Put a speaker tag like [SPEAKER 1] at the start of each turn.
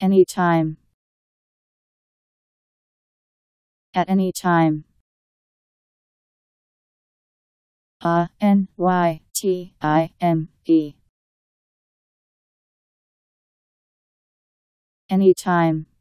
[SPEAKER 1] any time at any time a n y t i m e anytime time.